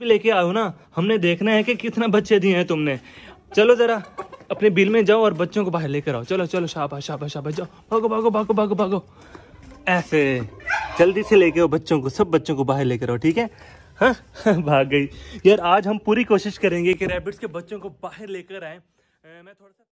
भी लेके आओ ना हमने देखना है कि कितना बच्चे दिए हैं तुमने चलो जरा अपने बिल में जाओ और बच्चों को बाहर लेकर आओ चलो चलो शाबा शाबा शाबा जाओ भागो भागो भागो भागो भागो ऐसे जल्दी से लेके आओ बच्चों को सब बच्चों को बाहर लेकर आओ ठीक है हाँ, हाँ भाग गई यार आज हम पूरी कोशिश करेंगे कि रैबिट्स के बच्चों को बाहर लेकर आए मैं थोड़ा सा